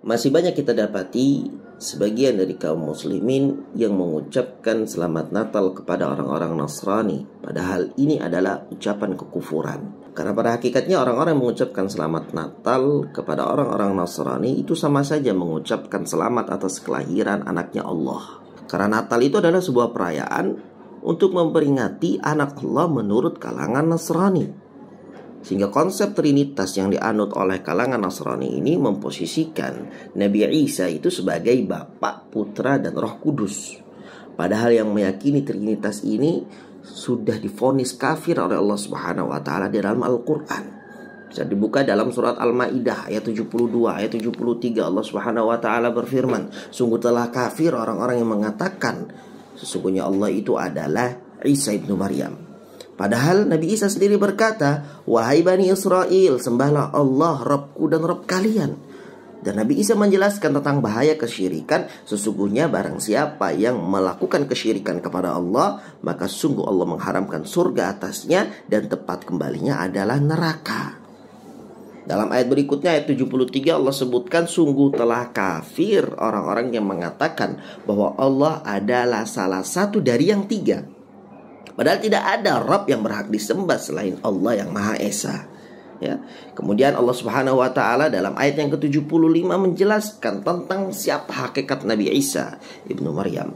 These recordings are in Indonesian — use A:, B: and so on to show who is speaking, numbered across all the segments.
A: masih banyak kita dapati sebagian dari kaum muslimin yang mengucapkan
B: selamat Natal kepada orang-orang Nasrani. Padahal ini adalah ucapan kekufuran. Karena pada hakikatnya orang-orang yang mengucapkan selamat Natal kepada orang-orang Nasrani itu sama saja mengucapkan selamat atas kelahiran anaknya Allah. Karena Natal itu adalah sebuah perayaan untuk memperingati anak Allah menurut kalangan Nasrani. Sehingga konsep Trinitas yang dianut oleh kalangan Nasrani ini memposisikan Nabi Isa itu sebagai Bapak, Putra, dan Roh Kudus. Padahal yang meyakini Trinitas ini sudah difonis kafir oleh Allah Subhanahu wa taala di dalam Al-Qur'an. Bisa dibuka dalam surat Al-Maidah ayat 72, ayat 73 Allah Subhanahu wa taala berfirman, "Sungguh telah kafir orang-orang yang mengatakan sesungguhnya Allah itu adalah Isa ibnu Maryam." Padahal Nabi Isa sendiri berkata, "Wahai Bani Israel, sembahlah Allah, Robku dan Rabb kalian." Dan Nabi Isa menjelaskan tentang bahaya kesyirikan Sesungguhnya barang siapa yang melakukan kesyirikan kepada Allah Maka sungguh Allah mengharamkan surga atasnya Dan tepat kembalinya adalah neraka dalam ayat berikutnya ayat 73 Allah sebutkan sungguh telah kafir orang-orang yang mengatakan bahwa Allah adalah salah satu dari yang tiga Padahal tidak ada Rob yang berhak disembah selain Allah yang Maha Esa. Ya. Kemudian Allah Subhanahu wa taala dalam ayat yang ke-75 menjelaskan tentang siapa hakikat Nabi Isa Ibnu Maryam.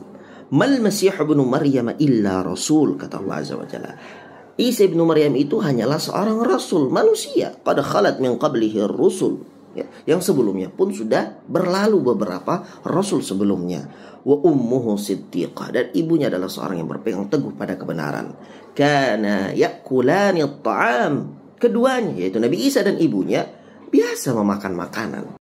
B: Mal Masih Ibnu Maryam illa rasul kata Allah Azza wa Jalla. Isa Ibnu Maryam itu hanyalah seorang rasul manusia. Qad khalat min qablihi rusul ya, yang sebelumnya pun sudah berlalu beberapa rasul sebelumnya wa ummuhu siddiqah dan ibunya adalah seorang yang berpegang teguh pada kebenaran kana yakulani ta'am
A: keduanya yaitu Nabi Isa dan ibunya biasa memakan makanan